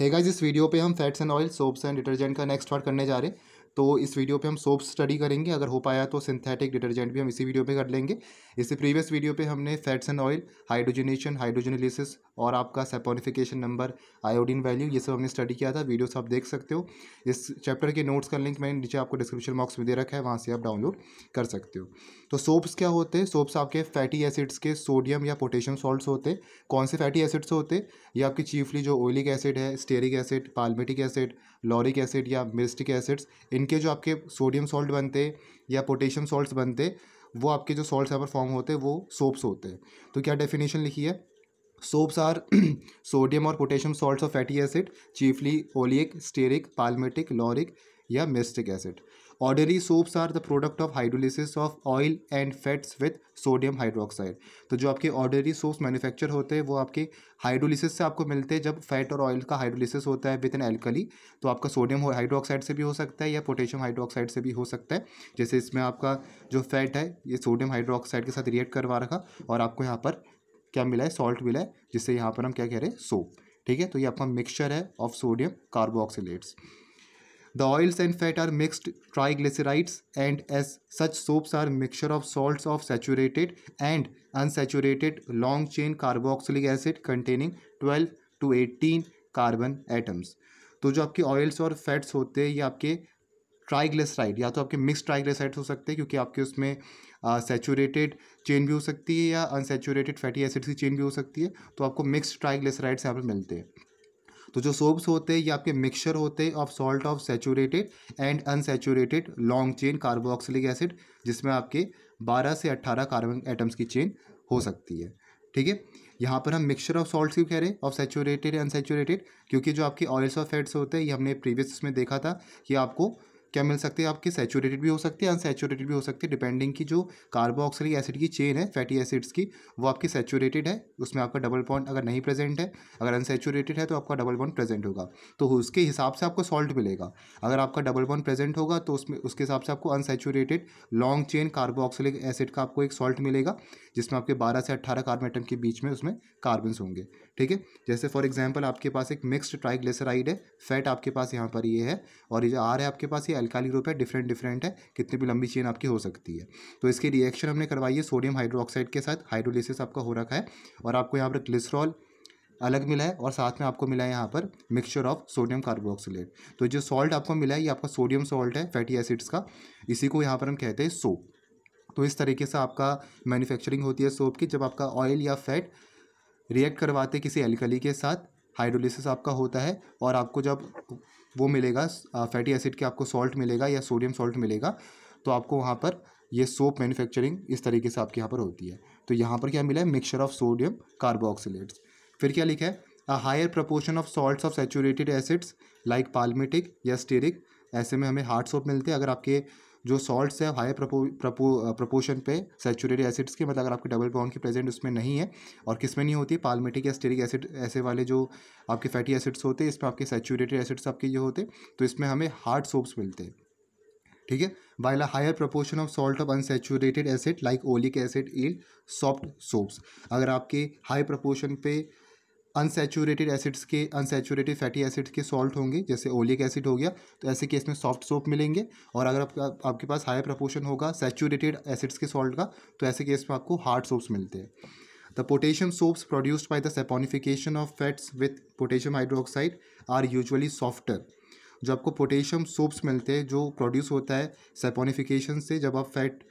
है गाइज इस वीडियो पे हम fats and oil soaps and detergent का नेक्स्ट पार्ट करने जा रहे हैं तो इस वीडियो पे हम सोप स्टडी करेंगे अगर हो पाया तो सिंथेटिक डिटर्जेंट भी हम इसी वीडियो पे कर लेंगे इससे प्रीवियस वीडियो पे हमने fats and oil hydrogenation hydrogenolysis और आपका सेपोनिफिकेशन नंबर आयोडीन वैल्यू ये सब हमने स्टडी किया था वीडियोस आप देख सकते हो इस चैप्टर के नोट्स का लिंक मैंने नीचे आपको डिस्क्रिप्शन बॉक्स में दे रखा है वहाँ से आप डाउनलोड कर सकते हो तो सोप्स क्या होते हैं सोप्स आपके फैटी एसिड्स के सोडियम या पोटेशियम सॉल्ट्स होते कौन से फैटी एसिड्स होते ये आपके चीफली जो ओलिक एसिड है stearic acid palmitic acid lauric acid या मिर्स्टिक एसिड्स इनके जो आपके सोडियम सॉल्ट बनते या पोटेशियम सॉल्ट्स बनते वो आपके जो सॉल्ट्स यहाँ पर फॉर्म होते हैं वो सोप्स होते हैं तो क्या डेफिनेशन लिखी है सोप्स आर सोडियम और potassium salts of fatty acid chiefly oleic stearic palmitic lauric या myristic acid ordinary soaps are the product of hydrolysis of oil and fats with sodium hydroxide तो जो आपके ऑर्डरी सोप्स मैन्युफैक्चर होते हैं वो आपके हाइड्रोलिसिस से आपको मिलते हैं जब फैट और ऑयल का हाइड्रोलिसिस होता है विद एन एल्कली तो आपका सोडियम हाइड्रोक्साइड से भी हो सकता है या पोटेशियम हाइड्रोक्साइड से भी हो सकता है जैसे इसमें आपका जो फैट है ये सोडियम हाइड्रोक्साइड के साथ रिएक्ट करवा रखा और आपको यहाँ पर क्या मिला है सॉल्ट मिला है जिससे यहाँ पर हम क्या कह रहे हैं सोप ठीक है तो ये आपका मिक्सचर है of sodium carboxylates The oils and fat are mixed triglycerides and as such soaps are mixture of salt of saturated and unsaturated long chain carboxylic acid containing twelve to eighteen carbon atoms तो जो आपके oils और fats होते हैं ये आपके triglyceride या तो आपके मिक्स ट्राइग्लिसराइड हो सकते हैं क्योंकि आपके उसमें सेचूरेटेड चेन भी हो सकती है या अनसेचूरेटेड फैटी एसिड्स की चेन भी हो सकती है तो आपको मिक्स ट्राइग्लिसराइड्स यहाँ पर मिलते हैं तो जो सोप्स होते हैं ये आपके मिक्सचर होते हैं of salt of saturated and unsaturated long chain carboxylic acid जिसमें आपके 12 से 18 कार्बन एटम्स की चेन हो सकती है ठीक है यहाँ पर हम मिक्सचर ऑफ सॉल्ट्स क्यों कह रहे हैं ऑफ सेचूरेटेड अनसेचूरेटेड क्योंकि जो आपके ऑयल्स और फैट्स होते हैं ये हमने प्रीवियस में देखा था कि आपको क्या मिल सकती है आपकी सेचूरेटेड भी हो सकती है अनसेचूरेटेड भी हो सकती है डिपेंडिंग की जो कार्बोक्सिलिक एसिड की चेन है फैटी एसिड्स की वो आपकी सेचूरेटेड है उसमें आपका डबल बॉन्ड अगर नहीं प्रेजेंट है अगर अनसेचूरेटेड है तो आपका डबल बॉन्ड प्रेजेंट होगा तो उसके हिसाब से आपको सॉल्ट मिलेगा अगर आपका डबल बॉन्ड प्रेजेंट होगा तो उसमें उसके हिसाब से आपको unsaturated long chain carboxylic acid का आपको एक सॉल्ट मिलेगा जिसमें आपके बारह से अट्ठारह कार्बन आइटम के बीच में उसमें कार्बन्स होंगे ठीक है जैसे फॉर एग्जांपल आपके पास एक मिक्स्ड ट्राइग्लिसराइड है फैट आपके पास यहाँ पर ये है और ये जो आर है आपके पास ये अल्काली ग्रुप है डिफरेंट डिफरेंट है कितनी भी लंबी चेन आपकी हो सकती है तो इसके रिएक्शन हमने करवाई है सोडियम हाइड्रोक्साइड के साथ हाइड्रोलिसिस आपका हो रखा है और आपको यहाँ पर ग्लिसरॉल अलग मिला है और साथ में आपको मिला है यहाँ पर मिक्सचर ऑफ सोडियम कार्बोक्सिलेट तो जो सॉल्ट आपको मिला है ये आपका सोडियम सॉल्ट है फैटी एसिड्स का इसी को यहाँ पर हम कहते हैं सोप तो इस तरीके से आपका मैन्युफैक्चरिंग होती है सोप की जब आपका ऑयल या फैट रिएक्ट करवाते किसी एल्कली के साथ हाइड्रोलिसिस आपका होता है और आपको जब वो मिलेगा फैटी एसिड के आपको सॉल्ट मिलेगा या सोडियम सॉल्ट मिलेगा तो आपको वहाँ पर ये सोप मैन्युफैक्चरिंग इस तरीके से आपके यहाँ पर होती है तो यहाँ पर क्या मिला है मिक्सचर ऑफ सोडियम कार्बोक्सिलेट्स फिर क्या लिखा है a higher proportion of salt of saturated acids like palmitic या स्टेरिक ऐसे में हमें हार्ड सोप मिलते हैं अगर आपके जो सॉल्ट्स है हाई प्रपोर्शन पे सेचूरेटेड एसिड्स के मतलब अगर आपके डबल बॉन्ड की प्रेजेंट उसमें नहीं है और किसमें नहीं होती पालमेटिक या स्टेरिक एसिड ऐसे वाले जो आपके फैटी एसिड्स होते हैं इसमें आपके सेचूरेटेड एसिड्स आपके ये होते तो इसमें हमें हार्ड सोप्स मिलते हैं ठीक है by a higher proportion of salt of unsaturated acid like oleic acid in soft soaps अगर आपके हाई प्रपोर्शन पे अनसेचूरेटेड एसिड्स के अनसेचूरेटेड फैटी एसिड्स के सॉल्ट होंगे जैसे ओलिक एसिड हो गया तो ऐसे केस में सॉफ्ट सोप मिलेंगे और अगर आपका आपके पास हाई प्रपोर्शन होगा सेचूरेटेड एसिड्स के सॉल्ट का तो ऐसे केस में आपको हार्ड सोप्स मिलते हैं the potassium soaps produced by the saponification of fats with potassium hydroxide are usually softer जो आपको पोटेशियम सोप्स मिलते हैं जो प्रोड्यूस होता है सेपोनिफिकेशन से जब आप फैट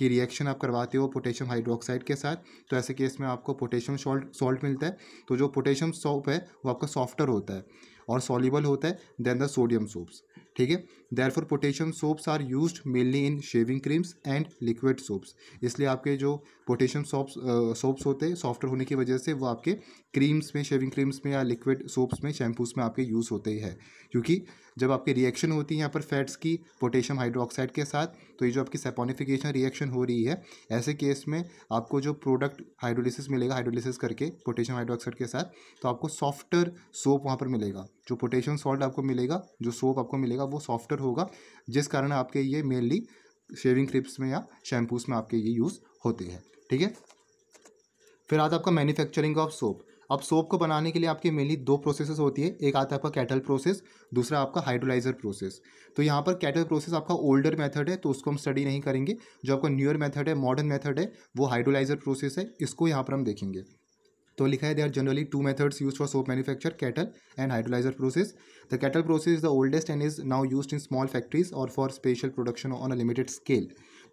की रिएक्शन आप करवाते हो पोटेशियम हाइड्रोक्साइड के साथ तो ऐसे केस में आपको पोटेशियम सॉल्ट सॉल्ट मिलता है तो जो पोटेशियम सॉप है वो आपका सॉफ्टर होता है और सॉलिबल होता है देन द सोडियम सोप्स ठीक है therefore potassium soaps are use mainly in shaving creams and liquid soaps इसलिए आपके जो पोटेशियम सोप्स सोप्स होते हैं सॉफ्टर होने की वजह से वो आपके क्रीम्स में शेविंग क्रीम्स में या लिक्विड सोप्स में शैम्पूस में आपके यूज़ होते ही है क्योंकि जब आपके रिएक्शन होती है यहाँ पर फैट्स की पोटेशियम हाइड्रोक्साइड के साथ तो ये जो आपकी सेपोनिफिकेशन रिएक्शन हो रही है ऐसे केस में आपको जो प्रोडक्ट हाइड्रोलिसिस मिलेगा हाइड्रोलिसिस करके पोटेशियम हाइड्रोक्साइड के साथ तो आपको सॉफ्टर सोप वहाँ पर मिलेगा जो पोटेशियम सॉल्ट आपको मिलेगा जो सोप आपको मिलेगा वो सॉफ्टर होगा जिस कारण आपके ये मेनली शेविंग क्रिप्स में या शैम्पूस में आपके ये यूज़ होते हैं ठीक है फिर आता आपका मैन्युफैक्चरिंग ऑफ सोप अब सोप को बनाने के लिए आपके मेनली दो प्रोसेसेस होती है एक आता है आपका कैटल प्रोसेस दूसरा आपका हाइड्रोलाइजर प्रोसेस तो यहाँ पर कैटल प्रोसेस आपका ओल्डर मेथड है तो उसको हम स्टडी नहीं करेंगे जो आपका न्यूअर मेथड है मॉडर्न मेथड है वो हाइड्रोलाइजर प्रोसेस है इसको यहाँ पर हम देखेंगे तो लिखा है they are generally two methods use for soap manufacture kettle and hydrolyser process the kettle process is the oldest and is now use in small factories और for special production on a limited scale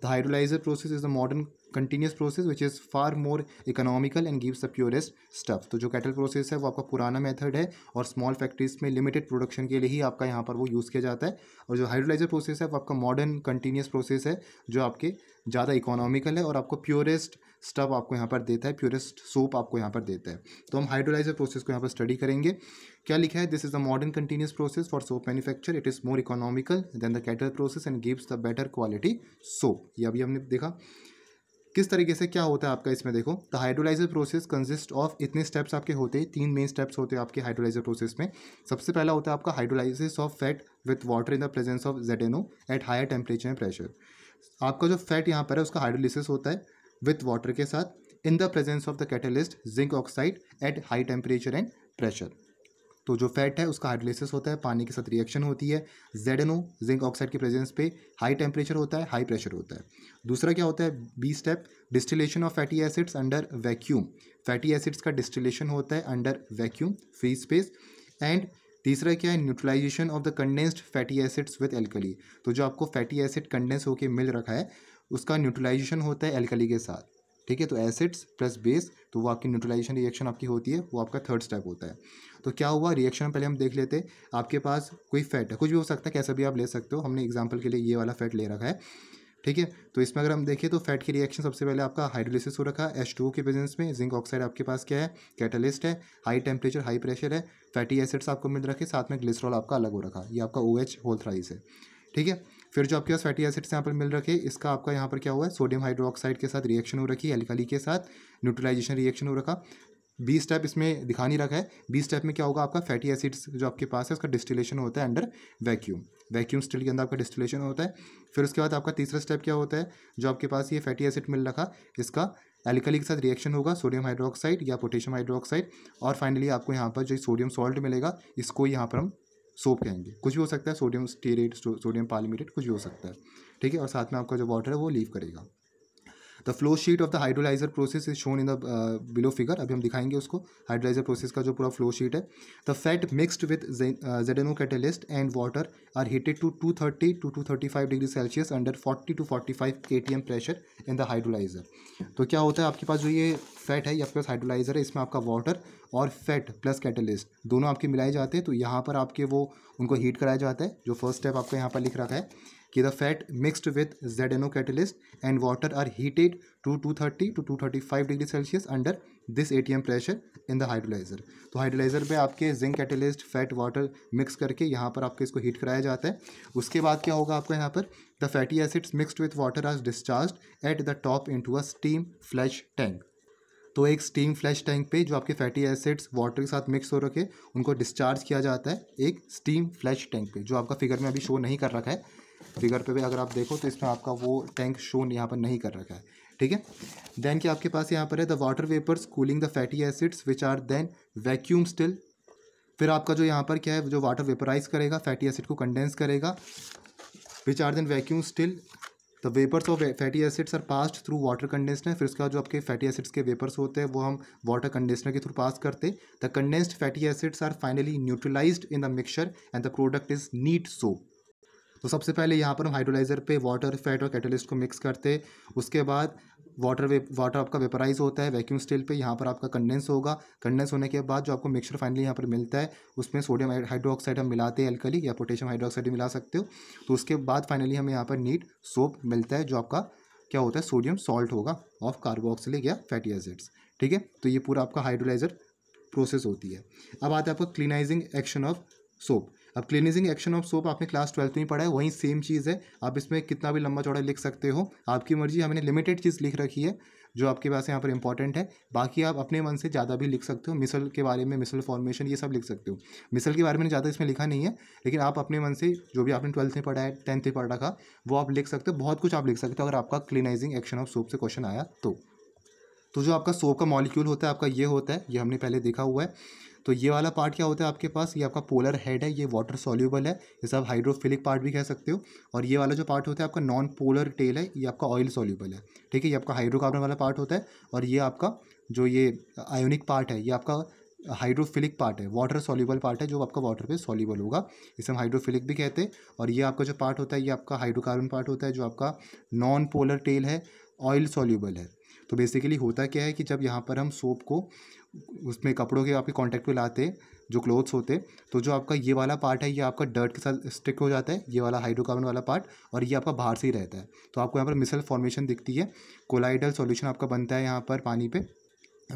the hydrolyser process is the modern continuous process which is far more economical and gives the purest stuff तो जो cattle process है वो आपका पुराना method है और small factories में लिमिटेड प्रोडक्शन के लिए ही आपका यहाँ पर वो यूज़ किया जाता है और जो हाइड्रोलाइजर प्रोसेस है वो आपका मॉडर्न कंटिन्यूस प्रोसेस है जो आपके ज़्यादा इकोनॉमिकल है और आपको प्योरेस्ट स्टफ आपको यहाँ पर देता है प्योरेस्ट सोप आपको यहाँ पर देता है तो हम हाइड्रोलाइजर प्रोसेस को यहाँ पर स्टडी करेंगे क्या लिखा है this is the modern continuous process for soap manufacture it is more economical than the kettle process and gives the better quality soap ये अभी हमने देखा किस तरीके से क्या होता है आपका इसमें देखो the hydrolyser process consist of इतने स्टेप्स आपके होते हैं तीन मेन स्टेप्स होते हैं आपके हाइड्रोलाइजर प्रोसेस में सबसे पहला होता है आपका hydrolysis of fat with water in the presence of Z at higher temperature and pressure आपका जो फैट यहाँ पर है उसका हाइड्रोलिसिस होता है विथ वाटर के साथ in the presence of the catalyst zinc oxide at high temperature and pressure तो जो फैट है उसका हाइड्रोलिसिस होता है पानी के साथ रिएक्शन होती है Z N O zinc oxide की प्रेजेंस पे हाई टेम्परेचर होता है हाई प्रेशर होता है दूसरा क्या होता है B step distillation of fatty acids under vacuum fatty acids का डिस्टिलेशन होता है under vacuum free space and तीसरा क्या है neutralisation of the condensed fatty acids with alkali तो जो आपको फैटी एसिड कंडेंस होकर मिल रखा है उसका न्यूट्रलाइजेशन होता है एल्कली के साथ ठीक है तो एसिड्स प्लस बेस तो वो आपकी न्यूट्रलाइजेशन रिएक्शन आपकी होती है वो आपका थर्ड स्टेप होता है तो क्या हुआ रिएक्शन पहले हम देख लेते आपके पास कोई फैट है कुछ भी हो सकता है कैसा भी आप ले सकते हो हमने एग्जाम्पल के लिए ये वाला फैट ले रखा है ठीक है तो इसमें अगर हम देखें तो फैट की रिएक्शन सबसे पहले आपका हाइड्रोलिसिस हो रखा है एच टू के प्रेजेंस में जिंक ऑक्साइड आपके पास क्या है कैटलिस्ट है हाई टेम्परेचर हाई प्रेशर है फैटी एसिड्स आपको मिल रखे साथ में ग्लिसरॉल आपका अलग हो रखा है ये आपका ओ एच होल्थराइज है ठीक है फिर जो आपके पास फैटी एसिड्स यहाँ पर मिल रखे इसका आपका यहाँ पर क्या हुआ है सोडियम हाइड्रोक्साइड के साथ रिएक्शन हो रखी है एल्कली के साथ न्यूट्रलाइजेशन रिएक्शन हो रखा बी स्टेप इसमें दिखा नहीं रखा है बी स्टेप में क्या होगा आपका फैटी एसिड्स जो आपके पास है उसका डिस्टिलेशन होता है अंडर वैक्यूम वैक्यूम स्टील के अंदर आपका डिस्टिलेशन होता है फिर उसके बाद आपका तीसरा स्टेप क्या होता है जो आपके पास ये फैटी एसिड मिल रखा इसका एल्कली के साथ रिएक्शन होगा सोडियम हाइड्रोक्साइड या पोटेशियम हाइड्रोक्साइड और फाइनली आपको यहाँ पर जो सोडियम सॉल्ट मिलेगा इसको यहाँ पर हम सोप कहेंगे कुछ भी हो सकता है सोडियम स्टेरेट सोडियम पालीमेटेट कुछ भी हो सकता है ठीक है और साथ में आपका जो वाटर है वो लीव करेगा the flow sheet of the hydrolyser process is shown in the below figure अभी हम दिखाएंगे उसको हाइड्रोलाइजर प्रोसेस का जो पूरा फ्लो शीट है the fat mixed with Z N O catalyst and water are heated to two thirty to two thirty five degree Celsius under forty to forty five के T M pressure in the hydrolyser तो क्या होता है आपके पास जो ये fat है ये आपके पास हाइड्रोलाइजर है इसमें आपका वाटर और फैट प्लस कैटलिस्ट दोनों आपके मिलाए जाते हैं तो यहाँ पर आपके वो उनको हीट कराया जाता है जो फर्स्ट स्टेप आपको यहाँ पर लिख रखा है कि the fat mixed with Z N O catalyst and water are heated to two thirty to two thirty five degree Celsius under this A T M pressure in the hydrolyser तो hydrolyser में आपके zinc catalyst fat water mix करके यहाँ पर आपके इसको heat कराया जाता है उसके बाद क्या होगा आपका यहाँ पर the fatty acids mixed with water are discharge at the top into a steam flash tank तो एक स्टीम फ्लैश टैंक पे जो आपके फैटी एसिड्स वाटर के साथ मिक्स हो रखे उनको डिस्चार्ज किया जाता है एक स्टीम फ्लैश टैंक पे जो आपका फिगर में अभी शो नहीं कर रखा है फिगर पे भी अगर आप देखो तो इसमें आपका वो टैंक शोन यहाँ पर नहीं कर रखा है ठीक है देन क्या आपके पास यहाँ पर है the water vapours cooling the fatty acids which are then vacuum still फिर आपका जो यहाँ पर क्या है जो वाटर वेपराइज करेगा फैटी एसिड को कंडेंस करेगा which are then vacuum still the vapours of fatty acids are passed through water condenser फिर उसके बाद जो आपके फैटी एसिड्स के वेपर्स होते हैं वो हम वाटर कंडेंसनर के थ्रू पास करते the condensed fatty acids are finally neutralised in the mixture and the product is neat soap तो सबसे पहले यहाँ पर हम हाइड्रोलाइजर पे वाटर फैट और कैटलिस्ट को मिक्स करते उसके बाद वाटर वे वाटर आपका वेपराइज होता है वैक्यूम स्टील पे यहाँ पर आपका कंडेंस होगा कंडेंस होने के बाद जो आपको मिक्सचर फाइनली यहाँ पर मिलता है उसमें सोडियम हाइड्रोक्साइड हम मिलाते हैं एल्कली या पोटेशियम हाइड्रोक्साइड मिला सकते हो तो उसके बाद फाइनली हमें यहाँ पर नीट सोप मिलता है जो आपका क्या होता है सोडियम सॉल्ट होगा ऑफ कार्बोक्सिलिक या फैटी एसिड्स ठीक है तो ये पूरा आपका हाइड्रोलाइजर प्रोसेस होती है अब आता है आपका क्लीनाइजिंग एक्शन ऑफ सोप अब क्लिनिजिंग एक्शन ऑफ सोप आपने क्लास ट्वेल्थ में पढ़ा है वहीं सेम चीज़ है आप इसमें कितना भी लंबा चौड़ा लिख सकते हो आपकी मर्जी हमने लिमिटेड चीज़ लिख रखी है जो आपके पास यहाँ पर इंपॉर्टेंट है बाकी आप अपने मन से ज़्यादा भी लिख सकते हो मिसल के बारे में मिसल फॉर्मेशन ये सब लिख सकते हो मिसल के बारे में ज़्यादा इसमें लिखा नहीं है लेकिन आप अपने मन से जो भी आपने ट्वेल्थ में पढ़ा है टेंथ में पढ़ रखा वो आप लिख सकते हो बहुत कुछ आप लिख सकते हो अगर आपका क्लीनाइजिंग एक्शन ऑफ सोप से क्वेश्चन आया तो तो जो आपका सोप का मॉलिक्यूल होता है आपका ये होता है ये हमने पहले देखा हुआ है तो ये वाला पार्ट क्या होता है आपके पास ये आपका पोलर हेड है ये वाटर सॉल्यूबल है इसे आप हाइड्रोफिलिक पार्ट भी कह सकते हो और ये वाला जो पार्ट होता है आपका नॉन पोलर टेल है ये आपका ऑयल सॉल्यूबल है ठीक है ये आपका हाइड्रोकार्बन वाला पार्ट होता है और ये आपका जो ये आयोनिक पार्ट है ये आपका हाइड्रोफिलिक पार्ट है वाटर सॉल्यूबल पार्ट है जो आपका वाटर पे सॉल्यूबल होगा इसे हम हाइड्रोफिलिक भी कहते हैं और ये आपका जो पार्ट होता है ये आपका हाइड्रोकार्बन पार्ट होता है जो आपका नॉन पोलर टेल है ऑयल सॉल्यूबल है तो बेसिकली होता क्या है कि जब यहाँ पर हम सोप को उसमें कपड़ों के आपके कॉन्टैक्ट में लाते जो क्लोथ्स होते तो जो आपका ये वाला पार्ट है ये आपका डर्ट के साथ स्टिक हो जाता है ये वाला हाइड्रोकार्बन वाला पार्ट और ये आपका बाहर से ही रहता है तो आपको यहाँ पर मिसल फॉर्मेशन दिखती है कोलाइडल सॉल्यूशन आपका बनता है यहाँ पर पानी पे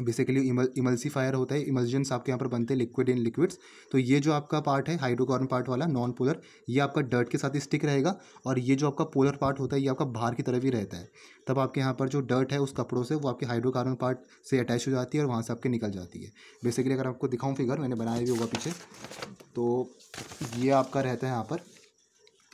बेसिकली इमल्सिफायर इमल्सीफायर होता है इमल्जेंस आपके यहाँ पर बनते हैं लिक्विड इन लिक्विड्स तो ये जो आपका पार्ट है हाइड्रोकार्बन पार्ट वाला नॉन पोलर ये आपका डर्ट के साथ स्टिक रहेगा और ये जो आपका पोलर पार्ट होता है ये आपका बाहर की तरफ ही रहता है तब आपके यहाँ पर जो डर्ट है उस कपड़ों से वो आपके हाइड्रोकार्बन पार्ट से अटैच हो जाती है और वहाँ से आपके निकल जाती है बेसिकली अगर आपको दिखाऊँ फिगर मैंने बनाया भी होगा पीछे तो ये आपका रहता है यहाँ पर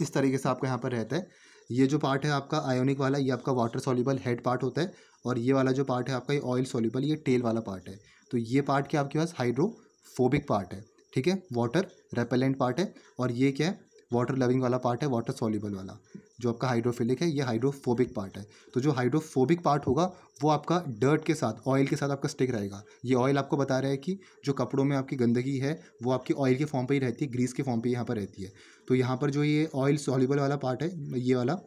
इस तरीके से आपका यहाँ पर रहता है ये जो पार्ट है आपका आयोनिक वाला ये आपका वाटर सॉल्यूबल हेड पार्ट होता है और ये वाला जो पार्ट है आपका ये ऑयल सोल्यूबल ये टेल वाला पार्ट है तो ये पार्ट क्या आपके पास हाइड्रोफोबिक पार्ट है ठीक है वाटर रेपेलेंट पार्ट है और ये क्या है वाटर लविंग वाला पार्ट है वाटर सोल्यूबल वाला जो आपका हाइड्रोफिलिक है ये हाइड्रोफोबिक पार्ट है तो जो हाइड्रोफोबिक पार्ट होगा वो आपका डर्ट के साथ ऑयल के साथ आपका स्टिक रहेगा ये ऑयल आपको बता रहा है कि जो कपड़ों में आपकी गंदगी है वो आपकी ऑयल के फॉर्म पर ही रहती है ग्रीस के फॉर्म पर यहाँ पर रहती है तो यहाँ पर जो ये ऑयल सॉल्यूबल वाला पार्ट है ये वाला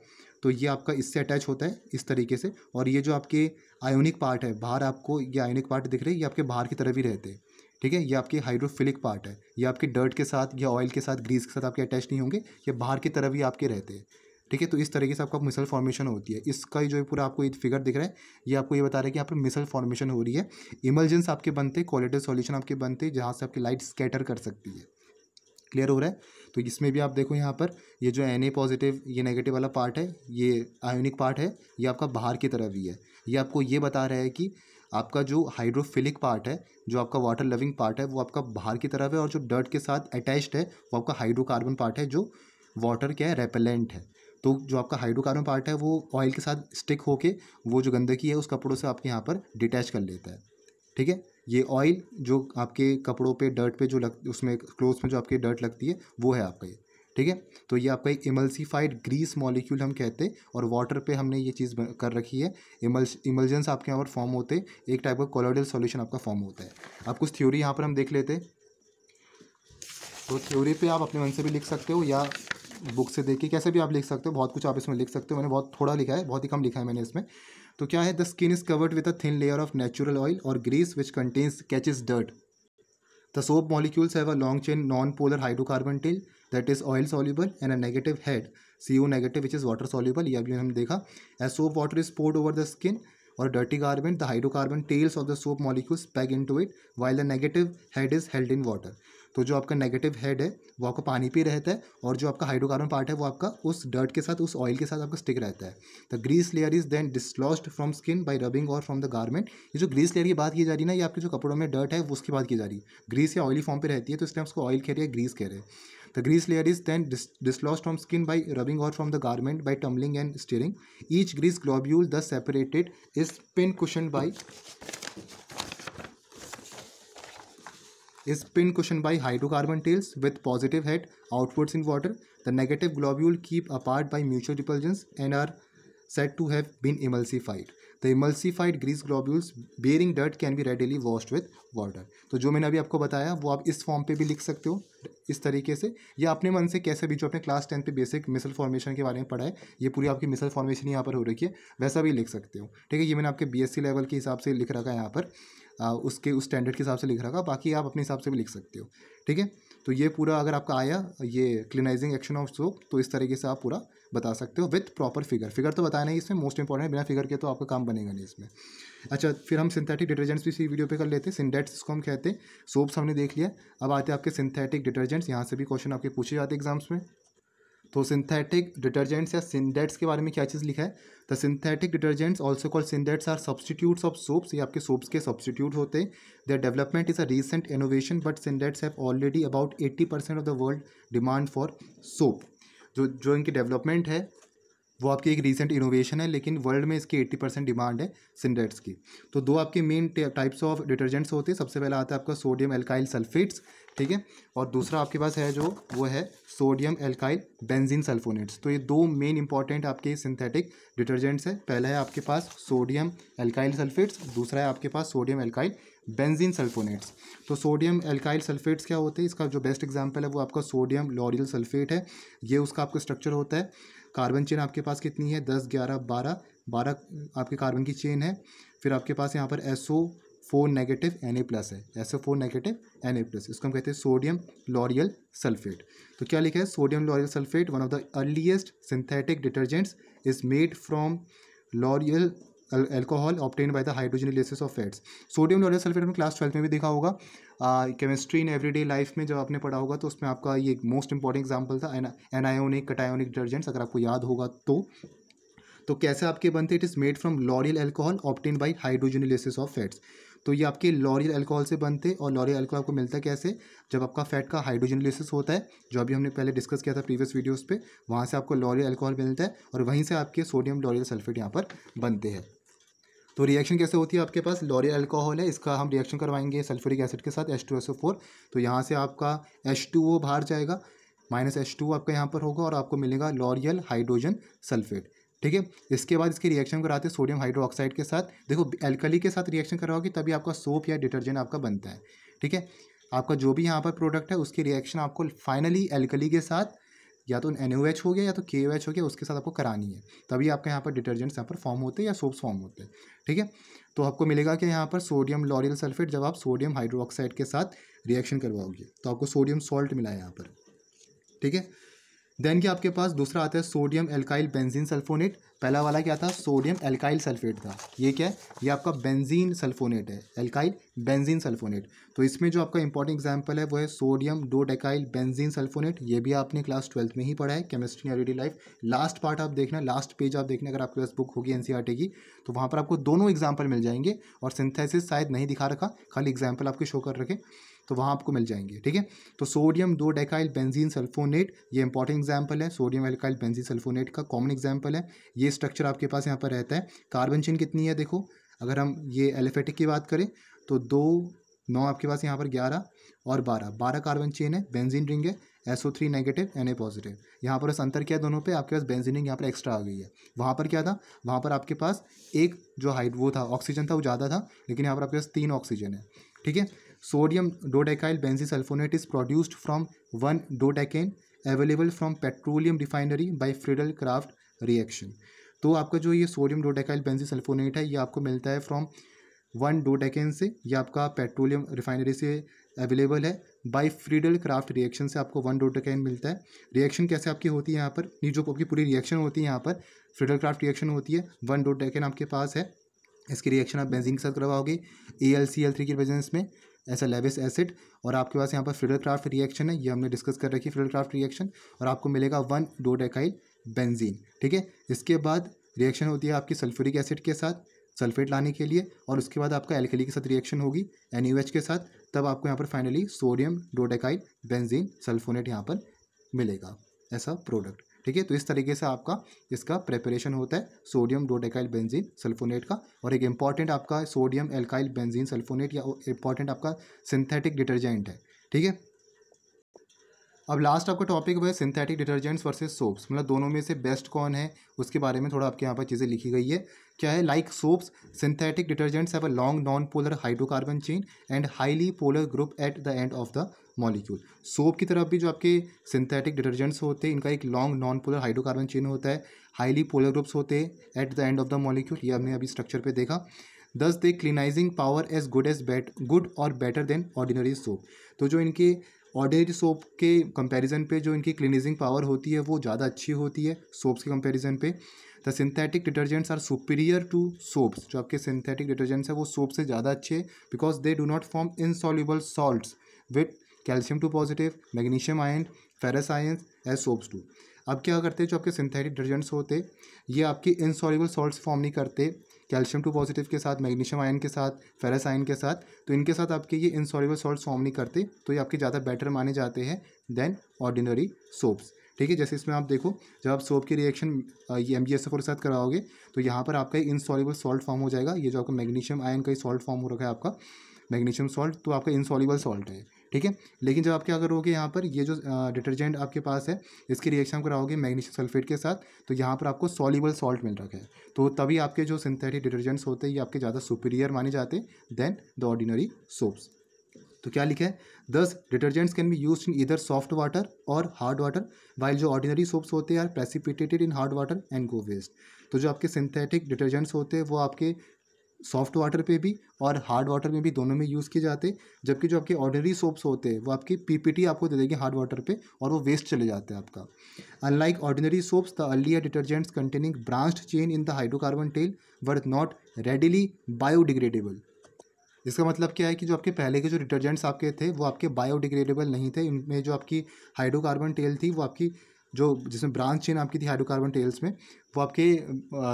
तो ये आपका इससे अटैच होता है इस तरीके से और ये जो आपके आयोनिक पार्ट है बाहर आपको ये आयोनिक पार्ट दिख रहे हैं ये आपके बाहर की तरफ ही रहते हैं ठीक है ये आपके हाइड्रोफिलिक पार्ट है ये आपके डर्ट के साथ या ऑयल के साथ ग्रीस के साथ आपके अटैच नहीं होंगे ये बाहर की तरफ ही आपके रहते हैं ठीक है तो इस तरीके से आपका मिसल फॉर्मेशन होती है इसका जो पूरा आपको ये फिगर दिख रहा है ये आपको ये बता रहा है कि यहाँ पर मिसल फॉर्मेशन हो रही है इमरजेंस आपके बनते क्वालिटी सॉल्यूशन आपके बनते जहाँ से आपकी लाइट स्कैटर कर सकती है क्लियर हो रहा है तो इसमें भी आप देखो यहाँ पर ये जो एन पॉजिटिव ये नेगेटिव वाला पार्ट है ये आयोनिक पार्ट है ये आपका बाहर की तरफ ही है ये आपको ये बता रहा है कि आपका जो हाइड्रोफिलिक पार्ट है जो आपका वाटर लविंग पार्ट है वो आपका बाहर की तरफ है और जो डर्ट के साथ अटैच्ड है वो आपका हाइड्रोकार्बन पार्ट है जो वाटर क्या है रेपेलेंट है तो जो आपका हाइड्रोकार्बन पार्ट है वो ऑयल के साथ स्टिक होके वो जो गंदगी है उस कपड़ों से आपके यहाँ पर डिटैच कर लेता है ठीक है ये ऑयल जो आपके कपड़ों पे डर्ट पे जो लग उसमें क्लोथ्स में जो आपके डर्ट लगती है वो है आपका ये ठीक है तो ये आपका एक इमल्सीफाइड ग्रीस मॉलिक्यूल हम कहते हैं और वाटर पे हमने ये चीज़ कर रखी है इमल्स इमल्जेंस आपके यहाँ पर फॉर्म होते एक टाइप का कोलोडल सोल्यूशन आपका फॉर्म होता है आप कुछ थ्योरी यहाँ पर हम देख लेते तो थ्योरी पर आप अपने मन से भी लिख सकते हो या बुक से देख के कैसे भी आप लिख सकते हो बहुत कुछ आप इसमें लिख सकते हो मैंने बहुत थोड़ा लिखा है बहुत ही कम लिखा है मैंने इसमें तो क्या है the skin is covered with a thin layer of natural oil और grease which contains catch is dirt the soap molecules have a long chain non polar hydrocarbon tail that is oil soluble and a negative head C O negative which is water soluble या भी हमने देखा a soap water is poured over the skin और dirty garment the hydrocarbon tails of the soap molecules pack into it while the negative head is held in water तो जो आपका negative head है वो आपका पानी पे रहता है और जो आपका हाइड्रोकार्बन पार्ट है वो आपका उस डर्ट के साथ उस ऑयल के साथ आपका स्टिक रहता है the grease layer is then dislodged from skin by rubbing और फ्रॉम द गारमेंट ये जो ग्रीस लेयर की बात की जा रही है ना ये आपके जो कपड़ों में डर्ट है उसकी बात की जा रही है ग्रीस या ऑयली फॉर्म पर रहती है तो इसलिए उसको ऑयल कह रहे हैं ग्रीस कह रहे हैं the grease layer is then dislodged from skin by rubbing और from the garment by tumbling and and each grease globule the separated is pin cushion by is pin question by hydrocarbon tails with positive head outputs in water the negative globule keep apart by mutual repulsion and are set to have been emulsified the emulsified grease globules bearing dirt can be readily washed with water तो जो मैंने अभी आपको बताया वो आप इस form पर भी लिख सकते हो इस तरीके से या अपने मन से कैसे भी जो अपने क्लास टेंथ पे बेसिक मिसल फॉर्मेशन के बारे में पढ़ा है ये पूरी आपकी मिसल फॉर्मेशन यहाँ पर हो रही है वैसा भी लिख सकते हो ठीक है ये मैंने आपके बी एस सी लेवल के हिसाब से लिख रखा है यहाँ पर उसके उस स्टैंडर्ड के हिसाब से लिख रहा था बाकी आप अपने हिसाब से भी लिख सकते हो ठीक है तो ये पूरा अगर आपका आया ये क्लिनाइजिंग एक्शन ऑफ सोप तो इस तरीके से आप पूरा बता सकते हो विथ प्रॉपर फिगर फिगर तो बताया नहीं इसमें मोस्ट इंपॉर्टेंट है बिना फिगर के तो आपका काम बनेगा नहीं इसमें अच्छा फिर हम सिंथेटिक डिटर्जेंट्स भी इसी वीडियो पे कर लेते हैं सिंडेट्स इसको हम कहते हैं सोप्स हमने देख लिया अब आते हैं आपके सिंथेटिक डिटर्जेंट्स यहाँ से भी क्वेश्चन आपके पूछे जाते हैं एग्जाम्स में तो सिंथेटिक डिटर्जेंट्स या सिंडेट्स के बारे में क्या चीज़ लिखा है the synthetic detergents also call syndets are substitutes of soaps ये आपके सोप्स के सब्सटीट्यूट होते हैं their development is a recent innovation but syndets have already about eighty percent of the world demand for soap जो जो इनकी development है वो आपकी एक रीसेंट इनोवेशन है लेकिन वर्ल्ड में इसकी एट्टी परसेंट डिमांड है सिंडेट्स की तो दो आपके मेन टाइप्स ऑफ डिटर्जेंट्स होते हैं सबसे पहला आता है आपका सोडियम एल्काइल सल्फेट्स ठीक है और दूसरा आपके पास है जो वो है सोडियम एल्काइल बेंजीन सल्फोनेट्स तो ये दो मेन इंपॉर्टेंट आपके सिंथेटिक डिटर्जेंट्स है पहला है आपके पास सोडियम एल्काइल सल्फेट्स दूसरा है आपके पास सोडियम एल्काइल बेंजीन सल्फोनेट्स तो सोडियम एल्काइल सल्फेट्स क्या होते हैं इसका जो बेस्ट एग्जाम्पल है वो आपका सोडियम लॉरियल सल्फेट है ये उसका आपका स्ट्रक्चर होता है कार्बन चेन आपके पास कितनी है दस ग्यारह बारह बारह आपके कार्बन की चेन है फिर आपके पास यहाँ पर S O four negative N A plus है ऐसे four negative N A plus इसको हम कहते हैं सोडियम लॉरियल सल्फेट तो क्या लिखा है sodium lauryl sulphate one of the earliest synthetic detergents is made from lauryl alcohol obtained by the lysis of fats sodium lauryl sulphate हमने class twelfth में भी देखा होगा केमिस्ट्री इन एवरीडे लाइफ में जब आपने पढ़ा होगा तो उसमें आपका ये मोस्ट इंपॉर्टेंट एग्जाम्पल था एनायोनिक कटायोनिक डिटर्जेंट्स अगर आपको याद होगा तो तो कैसे आपके बनते it is made from lauryl alcohol obtained by lysis of fats तो ये आपके लॉरियल अल्कोहल से बनते और लॉरियल अल्कोहल आपको मिलता है कैसे जब आपका फैट का हाइड्रोजनलिसिस होता है जो अभी हमने पहले डिस्कस किया था प्रीवियस वीडियोज़ पर वहाँ से आपको लॉरियल अल्कोहल मिलता है और वहीं से आपके सोडियम लॉरियल सल्फेट यहाँ पर बनते हैं तो रिएक्शन कैसे होती है आपके पास लॉरियल अल्कोहल है इसका हम रिएक्शन करवाएंगे सल्फ्यूरिक एसिड के साथ H two S O four तो यहाँ से आपका एच टू ओ बाहर जाएगा माइनस एच टू आपका यहाँ पर होगा और आपको मिलेगा लॉरियल हाइड्रोजन सल्फेट ठीक है इसके बाद इसकी रिएक्शन कराते हैं सोडियम हाइड्रोक्साइड के साथ देखो एल्कली के साथ रिएक्शन कराओगे तभी आपका सोप या डिटर्जेंट आपका बनता है ठीक है आपका जो भी यहाँ पर प्रोडक्ट है उसकी रिएक्शन आपको फाइनली एल्कली के साथ या तो एन हो गया या तो के हो गया उसके साथ आपको करानी है तभी आपके यहाँ पर डिटर्जेंट्स यहाँ पर फॉर्म होते हैं या सोप्स फॉर्म होते हैं ठीक है तो आपको मिलेगा कि यहाँ पर सोडियम लॉरियल सल्फेट जब आप सोडियम हाइड्रोक्साइड के साथ रिएक्शन करवाओगे तो आपको सोडियम सॉल्ट मिला है यहाँ पर ठीक है देन क्या आपके पास दूसरा आता है सोडियम एल्काइल बेंजीन सल्फोनेट पहला वाला क्या था सोडियम एल्काइल सल्फेट था ये क्या है ये आपका बेंजीन सल्फोनेट है एल्काइल बेंजीन सल्फोनेट तो इसमें जो आपका इंपॉर्टेंट एग्जाम्पल है वो है सोडियम डोडेकाइल बेंजीन सल्फोनेट ये भी आपने क्लास ट्वेल्थ में ही पढ़ा है chemistry everyday life last part आप देखना लास्ट पेज आप देखना अगर आपके पास बुक होगी एन e की तो वहाँ पर आपको दोनों एग्जाम्पल मिल जाएंगे और सिंथेसिस शायद नहीं दिखा रखा खाली एग्जाम्पल आपके शो कर रखें तो वहाँ आपको मिल जाएंगे ठीक है तो sodium dodecyl benzene sulphonate ये इंपॉर्टेंट एग्जाम्पल है सोडियम एल्काइल बेंजीन सल्फोनेट का कॉमन एग्जाम्पल है ये स्ट्रक्चर आपके पास यहाँ पर रहता है कार्बन चेन कितनी है देखो अगर हम ये एलिफेटिक की बात करें तो दो नौ आपके पास यहाँ पर ग्यारह और बारह बारह कार्बन चेन है बेंजीन रिंग है S O three negative N A positive यहाँ पर बस अंतर क्या है दोनों पे आपके पास बेंजीनिंग यहाँ पर एक्स्ट्रा आ गई है वहाँ पर क्या था वहाँ पर आपके पास एक जो हाइट वो था ऑक्सीजन था वो ज़्यादा था लेकिन यहाँ पर आपके पास तीन ऑक्सीजन है ठीक है sodium dodecyl sulphonate is produced from one dodecane available from petroleum refinery by Friedel Crafts reaction तो आपका जो ये सोडियम डोडेकाइल बेंजीसल्फोनेट है ये आपको मिलता है फ्रॉम वन डोडेकेन से ये आपका पेट्रोलियम रिफाइनरी से अवेलेबल है बाई फ्रीडल क्राफ्ट रिएक्शन से आपको वन डोडेकेन मिलता है रिएक्शन कैसे आपकी होती है यहाँ पर ये जो आपकी पूरी रिएक्शन होती है यहाँ पर फ्रीडल क्राफ्ट रिएक्शन होती है वन डोडेकेन आपके पास है इसकी रिएक्शन आप बेंजीन के साथ करवाओगे A L C L three की प्रेजेंस में ऐसा लेविस एसिड और आपके पास यहाँ पर फ्रिडल क्राफ्ट रिएक्शन है ये हमने डिस्कस कर रखी फ्रिडल क्राफ्ट रिएक्शन और आपको मिलेगा वन डोडेकाइल बेंजीन ठीक है इसके बाद रिएक्शन होती है आपकी सल्फ्यूरिक एसिड के साथ सल्फेट लाने के लिए और उसके बाद आपका एल्कली के साथ रिएक्शन होगी एन के साथ तब आपको यहाँ पर finally sodium dodecyl benzene sulphonate यहाँ पर मिलेगा ऐसा प्रोडक्ट ठीक है तो इस तरीके से आपका इसका प्रेपरेशन होता है सोडियम डोडेकाइल बेंजीन सल्फोनेट का और एक इंपॉर्टेंट आपका सोडियम एल्काइल बेंजीन सल्फोनेट या इंपॉर्टेंट आपका सिंथेटिक डिटर्जेंट है ठीक है अब लास्ट आपका टॉपिक हुआ है सिंथेटिक डिटर्जेंट्स वर्सेस सोप्स मतलब दोनों में से बेस्ट कौन है उसके बारे में थोड़ा आपके यहाँ पर चीज़ें लिखी गई है क्या है like soaps synthetic detergents have a long non polar hydrocarbon chain and highly polar group at the end of the molecule soap की तरफ भी जो आपके सिंथेटिक डिटर्जेंट्स होते हैं इनका एक long non polar hydrocarbon chain होता है हाईली पोलर ग्रुप्स होते हैं at the end of the molecule ये हमने अभी स्ट्रक्चर पे देखा thus they cleansing power as good as bet good और बेटर देन ऑर्डिनरी सोप तो जो इनके ऑर्डिनरी सोप के कंपेरिजन पे जो इनकी क्लिनिजिंग पावर होती है वो ज़्यादा अच्छी होती है सोप्स के कंपेरिजन पे the synthetic detergents are superior to soaps जो आपके सिंथेटिक डिटर्जेंट्स हैं वो सोप से ज़्यादा अच्छे हैं because they do not form insoluble salt with calcium two positive magnesium ion ferrous ion as soaps do अब क्या करते हैं जो आपके सिंथेटिक डिटर्जेंट्स होते ये आपके इनसॉलिबल सॉल्ट फॉर्म नहीं करते कैल्शियम टू पॉजिटिव के साथ मैग्नीशियम आयन के साथ फेरस आयन के साथ तो इनके साथ आपके ये इनसॉल्यूबल सॉल्ट फॉर्म नहीं करते तो ये आपके ज़्यादा बेटर माने जाते हैं देन ऑर्डिनरी सोप्स ठीक है जैसे इसमें आप देखो जब आप सोप की रिएक्शन ये एम के साथ कराओगे तो यहाँ पर आपका इनसॉलिबल सॉल्ट फॉर्म हो जाएगा ये जो आपका मैग्नीशियम आयन का ही सॉल्ट फॉर्म हो रखा है आपका मैग्नीशियम सॉल्ट तो आपका इनसॉल्यूबल सॉल्ट है ठीक है लेकिन जब आप क्या करोगे यहाँ पर ये जो डिटर्जेंट आपके पास है इसकी रिएक्शन कराओगे मैग्नीशियम सल्फेट के साथ तो यहाँ पर आपको सॉलिबल सॉल्ट मिल रखा है तो तभी आपके जो सिंथेटिक डिटर्जेंट्स होते हैं ये आपके ज़्यादा सुपीरियर माने जाते हैं देन द ऑर्डिनरी सोप्स तो क्या लिखा है thus detergents can be use in either soft water और हार्ड वाटर वाइल जो ऑर्डिनरी सोप्स होते हैं are precipitated in hard water and go waste तो जो आपके सिंथेटिक डिटर्जेंट्स होते हैं वो आपके सॉफ्ट वाटर पे भी और हार्ड वाटर में भी दोनों में यूज़ किए जाते जबकि जो आपके ऑर्डनरी सोप्स होते हैं वो आपकी पीपीटी आपको दे देगी हार्ड वाटर पे और वो वेस्ट चले जाते हैं आपका unlike ordinary soaps the earlier detergents containing branched chain in the hydrocarbon tail were not readily biodegradable इसका मतलब क्या है कि जो आपके पहले के जो डिटर्जेंट्स आपके थे वो आपके बायोडिग्रेडेबल नहीं थे इनमें जो आपकी हाइड्रोकार्बन टेल थी वो आपकी जो जिसमें ब्रांच चेन आपकी थी हाइड्रोकार्बन टेल्स में वो आपके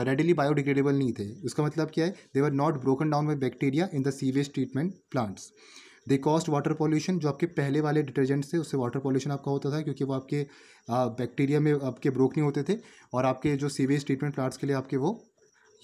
रेडिली बायोडिग्रेडेबल नहीं थे उसका मतलब क्या है they were not broken down by bacteria in the sewage treatment plants they caused water pollution जो आपके पहले वाले डिटर्जेंट्स थे उससे वाटर पॉल्यूशन आपका होता था क्योंकि वो आपके बैक्टीरिया में आपके ब्रोक नहीं होते थे और आपके जो सीवेज ट्रीटमेंट प्लांट्स के लिए आपके वो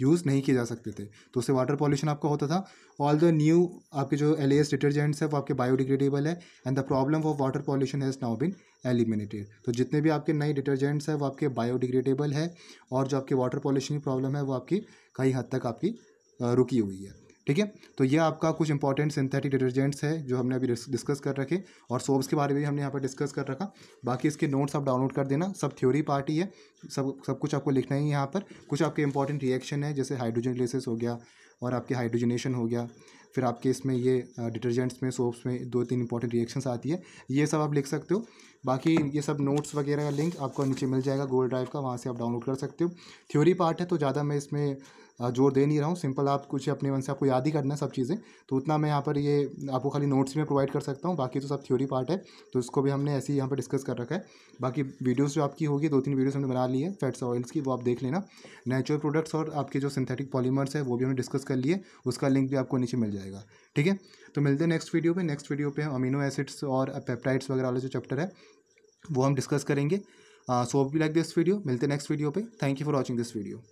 यूज़ नहीं किए जा सकते थे तो उससे वाटर पॉल्यूशन आपका होता था ऑल द न्यू आपके जो एल डिटर्जेंट्स है वो आपके बायोडिग्रेडेबल है and the problem of water pollution has now been eliminated तो जितने भी आपके नए डिटर्जेंट्स हैं वो आपके बायोडिग्रेडेबल है और जो आपके वाटर पॉल्यूशन की प्रॉब्लम है वो आपकी कई हद तक आपकी रुकी हुई है ठीक है तो ये आपका कुछ इंपॉर्टेंट सिंथेटिक डिटर्जेंट्स है जो हमने अभी डिस्कस कर रखे और सोप्स के बारे में भी हमने यहाँ पर डिस्कस कर रखा बाकी इसके नोट्स आप डाउनलोड कर देना सब थ्योरी पार्ट ही है सब सब कुछ आपको लिखना ही यहाँ पर कुछ आपके इंपॉर्टेंट रिएक्शन है जैसे हाइड्रोजन लेसेस हो गया और आपके हाइड्रोजनेशन हो गया फिर आपके इसमें ये डिटर्जेंट्स में सोप्स में दो तीन इंपॉर्टेंट रिएक्शंस आती है ये सब आप लिख सकते हो बाकी ये सब नोट्स वगैरह का लिंक आपको नीचे मिल जाएगा गूगल ड्राइव का वहाँ से आप डाउनलोड कर सकते हो थ्योरी पार्ट है तो ज़्यादा मैं इसमें जोर दे नहीं रहा हूँ सिंपल आप कुछ अपने मन से आपको याद ही करना है सब चीज़ें तो उतना मैं यहाँ पर ये आपको खाली नोट्स में प्रोवाइड कर सकता हूँ बाकी तो सब थ्योरी पार्ट है तो इसको भी हमने ऐसे ही यहाँ पर डिस्कस कर रखा है बाकी वीडियोज़ जो आपकी होगी दो तीन वीडियोज़ हमने बना ली है फैट्स ऑयल्स की वो आप देख लेना नेचुरल प्रोडक्ट्स और आपके जो सिंथेटिक पॉलीमर्स है वो भी हमने डिस्कस कर लिए उसका लिंक भी आपको नीचे मिल जाएगा ठीक है तो मिलते हैं नेक्स्ट वीडियो पर नेक्स्ट वीडियो पर अमीनो एसिड्स और पेप्टाइड्स वगैरह वाले जो चैप्टर है वो हम डिस्कस करेंगे so we like this video मिलते हैं नेक्स्ट वीडियो पे thank you for watching this video